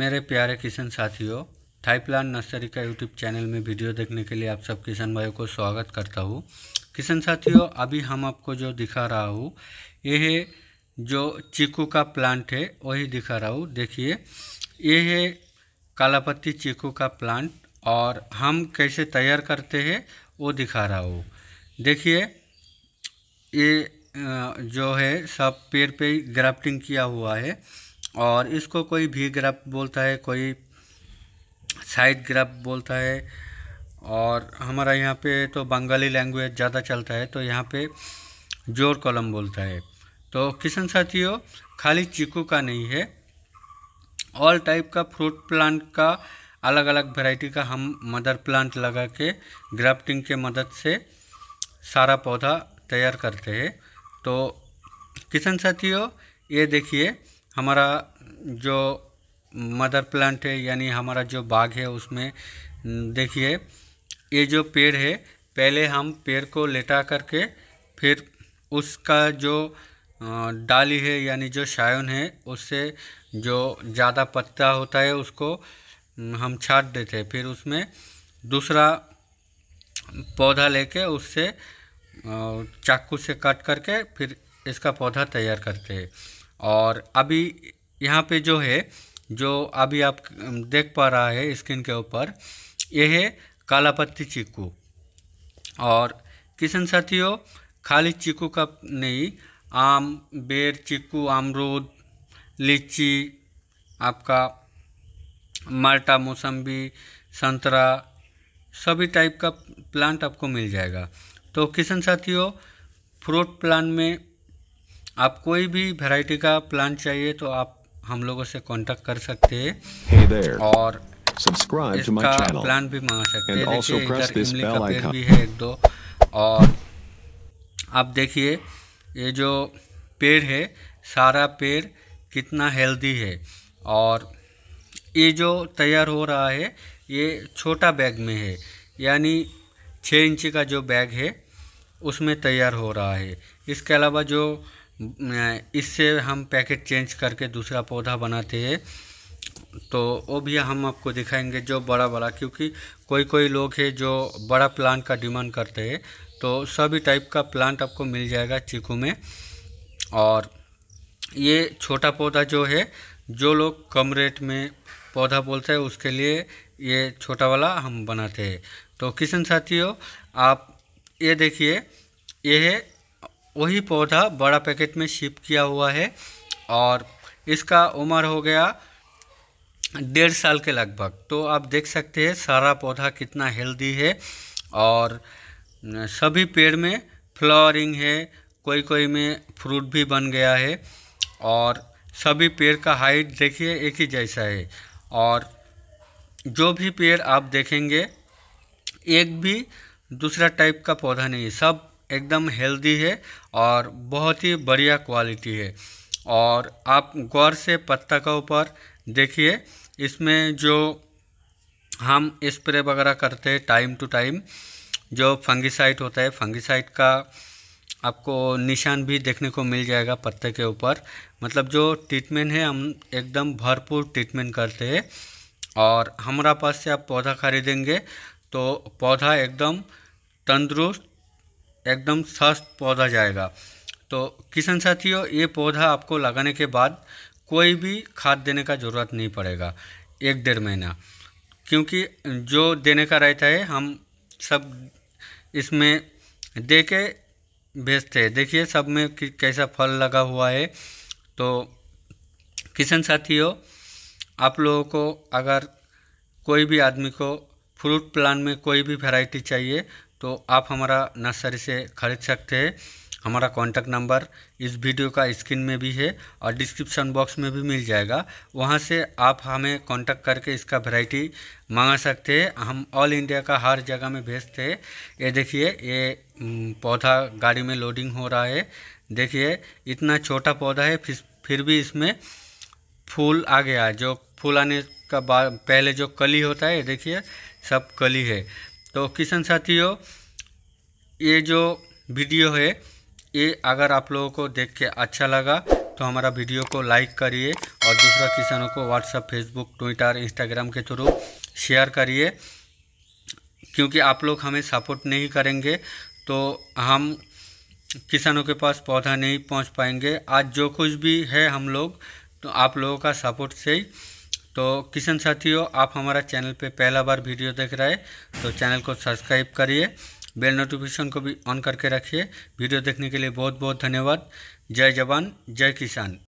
मेरे प्यारे किसान साथियों थाई प्लान नर्सरी का यूट्यूब चैनल में वीडियो देखने के लिए आप सब किसान भाइयों को स्वागत करता हूँ किसान साथियों अभी हम आपको जो दिखा रहा हूँ ये है जो चीकू का प्लांट है वही दिखा रहा हूँ देखिए ये है कालापत्ती चीकू का प्लांट और हम कैसे तैयार करते हैं वो दिखा रहा हूँ देखिए ये जो है सब पेड़ पर पे ग्राफ्टिंग किया हुआ है और इसको कोई भी ग्राफ बोलता है कोई साइड ग्राफ बोलता है और हमारा यहाँ पे तो बंगाली लैंग्वेज ज़्यादा चलता है तो यहाँ पे जोर कॉलम बोलता है तो किसान साथियों खाली चीकू का नहीं है ऑल टाइप का फ्रूट प्लांट का अलग अलग वैरायटी का हम मदर प्लांट लगा के ग्राफ्टिंग के मदद से सारा पौधा तैयार करते हैं तो किसान साथियों ये देखिए हमारा जो मदर प्लांट है यानी हमारा जो बाग है उसमें देखिए ये जो पेड़ है पहले हम पेड़ को लेटा करके फिर उसका जो डाली है यानी जो शायन है उससे जो ज़्यादा पत्ता होता है उसको हम छाट देते हैं फिर उसमें दूसरा पौधा लेके उससे चाकू से कट करके फिर इसका पौधा तैयार करते हैं और अभी यहाँ पे जो है जो अभी आप देख पा रहा है स्क्रीन के ऊपर यह है काला पत्ती चीकू और किसान साथियों खाली चीकू का नहीं आम बेर चीकू अमरूद लीची आपका माल्टा मौसम्बी संतरा सभी टाइप का प्लांट आपको मिल जाएगा तो किसान साथियों फ्रूट प्लांट में आप कोई भी वैरायटी का प्लान चाहिए तो आप हम लोगों से कांटेक्ट कर सकते हैं hey और इसका प्लान भी मंगा सकते हैं देखिए इधर इमली का पेड़ भी है एक दो और आप देखिए ये जो पेड़ है सारा पेड़ कितना हेल्दी है और ये जो तैयार हो रहा है ये छोटा बैग में है यानी छः इंची का जो बैग है उसमें तैयार हो रहा है इसके अलावा जो इससे हम पैकेट चेंज करके दूसरा पौधा बनाते हैं तो वो भी हम आपको दिखाएंगे जो बड़ा बड़ा क्योंकि कोई कोई लोग है जो बड़ा प्लांट का डिमांड करते हैं तो सभी टाइप का प्लांट आपको मिल जाएगा चीकू में और ये छोटा पौधा जो है जो लोग कम रेट में पौधा बोलते हैं उसके लिए ये छोटा वाला हम बनाते हैं तो किशन साथियों आप ये देखिए ये है वही पौधा बड़ा पैकेट में शिप किया हुआ है और इसका उम्र हो गया डेढ़ साल के लगभग तो आप देख सकते हैं सारा पौधा कितना हेल्दी है और सभी पेड़ में फ्लावरिंग है कोई कोई में फ्रूट भी बन गया है और सभी पेड़ का हाइट देखिए एक ही जैसा है और जो भी पेड़ आप देखेंगे एक भी दूसरा टाइप का पौधा नहीं है सब एकदम हेल्दी है और बहुत ही बढ़िया क्वालिटी है और आप गौर से पत्ता का ऊपर देखिए इसमें जो हम स्प्रे वगैरह करते हैं टाइम टू टाइम जो फंगिसाइड होता है फंगिसाइड का आपको निशान भी देखने को मिल जाएगा पत्ते के ऊपर मतलब जो ट्रीटमेंट है हम एकदम भरपूर ट्रीटमेंट करते हैं और हमारा पास से आप पौधा खरीदेंगे तो पौधा एकदम तंदुरुस्त एकदम स्वस्थ पौधा जाएगा तो किसान साथियों ये पौधा आपको लगाने के बाद कोई भी खाद देने का ज़रूरत नहीं पड़ेगा एक डेढ़ महीना क्योंकि जो देने का रहता है हम सब इसमें दे के भेजते हैं देखिए सब में कैसा फल लगा हुआ है तो किसान साथियों आप लोगों को अगर कोई भी आदमी को फ्रूट प्लान में कोई भी वैरायटी चाहिए तो आप हमारा नर्सरी से खरीद सकते हैं हमारा कॉन्टैक्ट नंबर इस वीडियो का स्क्रीन में भी है और डिस्क्रिप्शन बॉक्स में भी मिल जाएगा वहाँ से आप हमें कॉन्टैक्ट करके इसका वैरायटी मंगा सकते हैं हम ऑल इंडिया का हर जगह में भेजते हैं ये देखिए ये पौधा गाड़ी में लोडिंग हो रहा है देखिए इतना छोटा पौधा है फिर फिर भी इसमें फूल आ गया जो फूल आने का पहले जो कली होता है देखिए सब कली है तो किसान साथियों ये जो वीडियो है ये अगर आप लोगों को देख के अच्छा लगा तो हमारा वीडियो को लाइक करिए और दूसरा किसानों को व्हाट्सअप फेसबुक ट्विटर इंस्टाग्राम के थ्रू शेयर करिए क्योंकि आप लोग हमें सपोर्ट नहीं करेंगे तो हम किसानों के पास पौधा नहीं पहुंच पाएंगे आज जो कुछ भी है हम लोग तो आप लोगों का सपोर्ट से ही तो किसान साथियों आप हमारा चैनल पे पहला बार वीडियो देख रहे हैं तो चैनल को सब्सक्राइब करिए बेल नोटिफिकेशन को भी ऑन करके रखिए वीडियो देखने के लिए बहुत बहुत धन्यवाद जय जवान जय किसान